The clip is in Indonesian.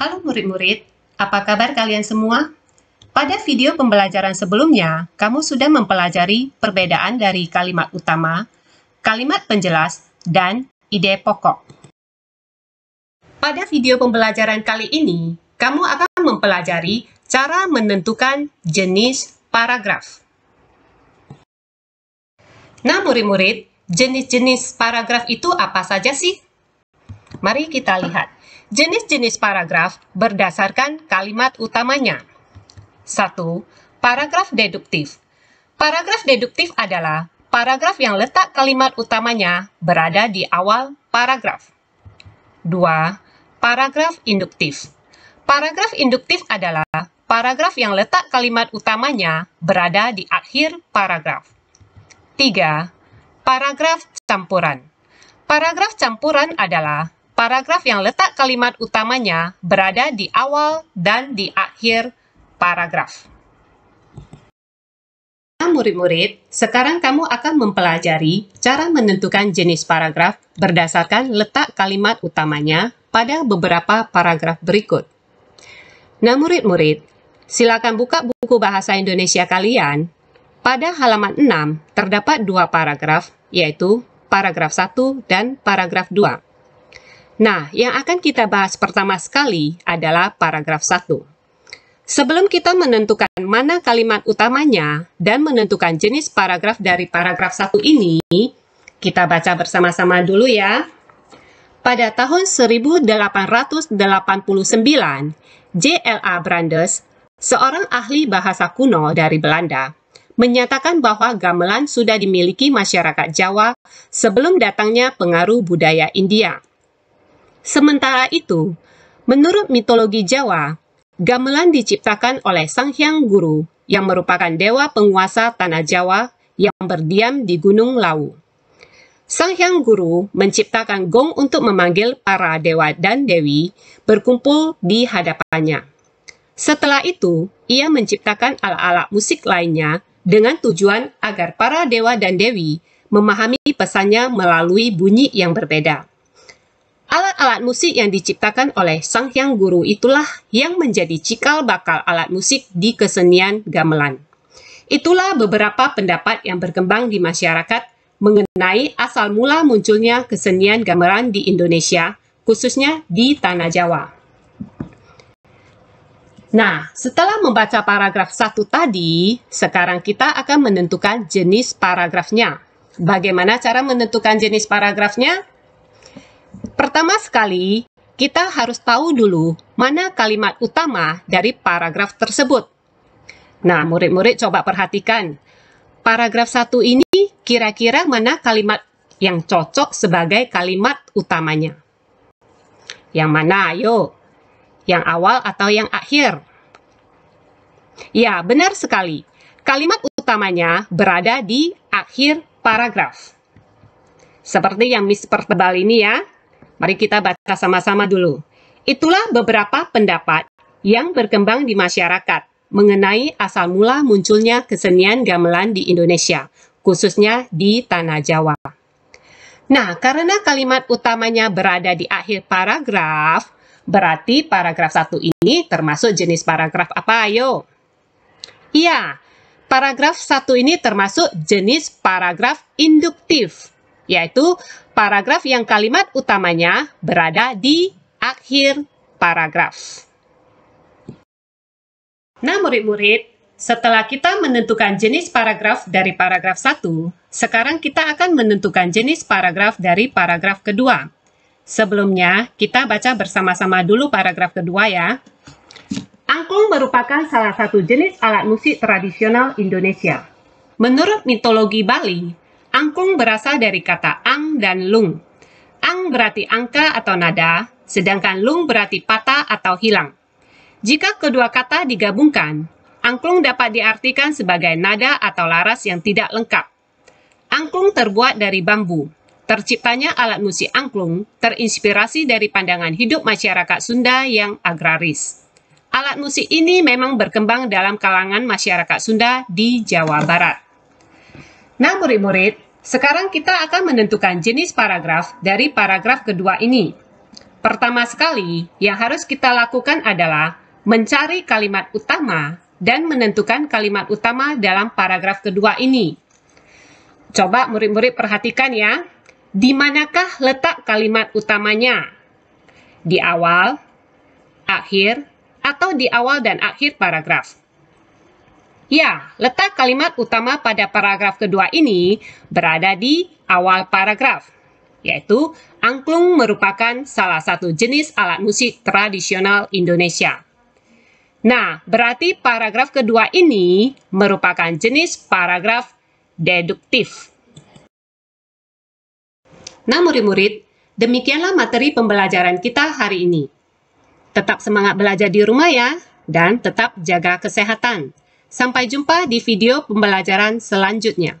Halo murid-murid, apa kabar kalian semua? Pada video pembelajaran sebelumnya, kamu sudah mempelajari perbedaan dari kalimat utama, kalimat penjelas, dan ide pokok. Pada video pembelajaran kali ini, kamu akan mempelajari cara menentukan jenis paragraf. Nah, murid-murid, jenis-jenis paragraf itu apa saja sih? Mari kita lihat. Jenis-jenis paragraf berdasarkan kalimat utamanya. 1. Paragraf deduktif. Paragraf deduktif adalah paragraf yang letak kalimat utamanya berada di awal paragraf. 2. Paragraf induktif. Paragraf induktif adalah paragraf yang letak kalimat utamanya berada di akhir paragraf. 3. Paragraf campuran. Paragraf campuran adalah paragraf yang letak kalimat utamanya berada di awal dan di akhir paragraf. Nah, murid-murid, sekarang kamu akan mempelajari cara menentukan jenis paragraf berdasarkan letak kalimat utamanya pada beberapa paragraf berikut. Nah, murid-murid, silakan buka buku bahasa Indonesia kalian. Pada halaman 6 terdapat dua paragraf, yaitu paragraf 1 dan paragraf 2. Nah, yang akan kita bahas pertama sekali adalah paragraf 1. Sebelum kita menentukan mana kalimat utamanya dan menentukan jenis paragraf dari paragraf 1 ini, kita baca bersama-sama dulu ya. Pada tahun 1889, JLA Brandes, seorang ahli bahasa kuno dari Belanda, menyatakan bahwa gamelan sudah dimiliki masyarakat Jawa sebelum datangnya pengaruh budaya India. Sementara itu, menurut mitologi Jawa, gamelan diciptakan oleh Sang Hyang Guru yang merupakan dewa penguasa tanah Jawa yang berdiam di Gunung Lawu. Sang Hyang Guru menciptakan gong untuk memanggil para dewa dan dewi berkumpul di hadapannya. Setelah itu, ia menciptakan alat-alat musik lainnya dengan tujuan agar para dewa dan dewi memahami pesannya melalui bunyi yang berbeda. Alat-alat musik yang diciptakan oleh Sang Hyang Guru itulah yang menjadi cikal bakal alat musik di kesenian gamelan. Itulah beberapa pendapat yang berkembang di masyarakat mengenai asal mula munculnya kesenian gamelan di Indonesia, khususnya di Tanah Jawa. Nah, setelah membaca paragraf satu tadi, sekarang kita akan menentukan jenis paragrafnya. Bagaimana cara menentukan jenis paragrafnya? Pertama sekali, kita harus tahu dulu mana kalimat utama dari paragraf tersebut. Nah, murid-murid coba perhatikan. Paragraf 1 ini kira-kira mana kalimat yang cocok sebagai kalimat utamanya? Yang mana, ayo? Yang awal atau yang akhir? Ya, benar sekali. Kalimat utamanya berada di akhir paragraf. Seperti yang Miss Pertebal ini ya. Mari kita baca sama-sama dulu. Itulah beberapa pendapat yang berkembang di masyarakat mengenai asal mula munculnya kesenian gamelan di Indonesia, khususnya di Tanah Jawa. Nah, karena kalimat utamanya berada di akhir paragraf, berarti paragraf satu ini termasuk jenis paragraf apa ayo? Iya, paragraf satu ini termasuk jenis paragraf induktif yaitu paragraf yang kalimat utamanya berada di akhir paragraf. Nah, murid-murid, setelah kita menentukan jenis paragraf dari paragraf 1, sekarang kita akan menentukan jenis paragraf dari paragraf kedua. Sebelumnya, kita baca bersama-sama dulu paragraf kedua ya. Angklung merupakan salah satu jenis alat musik tradisional Indonesia. Menurut mitologi Bali, Angkung berasal dari kata ang dan lung. Ang berarti angka atau nada, sedangkan lung berarti patah atau hilang. Jika kedua kata digabungkan, angklung dapat diartikan sebagai nada atau laras yang tidak lengkap. Angklung terbuat dari bambu. Terciptanya alat musik angklung terinspirasi dari pandangan hidup masyarakat Sunda yang agraris. Alat musik ini memang berkembang dalam kalangan masyarakat Sunda di Jawa Barat. Nah, murid-murid, sekarang kita akan menentukan jenis paragraf dari paragraf kedua ini. Pertama sekali, yang harus kita lakukan adalah mencari kalimat utama dan menentukan kalimat utama dalam paragraf kedua ini. Coba murid-murid perhatikan ya, di manakah letak kalimat utamanya? Di awal, akhir, atau di awal dan akhir paragraf? Ya, letak kalimat utama pada paragraf kedua ini berada di awal paragraf, yaitu angklung merupakan salah satu jenis alat musik tradisional Indonesia. Nah, berarti paragraf kedua ini merupakan jenis paragraf deduktif. Nah, murid-murid, demikianlah materi pembelajaran kita hari ini. Tetap semangat belajar di rumah ya, dan tetap jaga kesehatan. Sampai jumpa di video pembelajaran selanjutnya.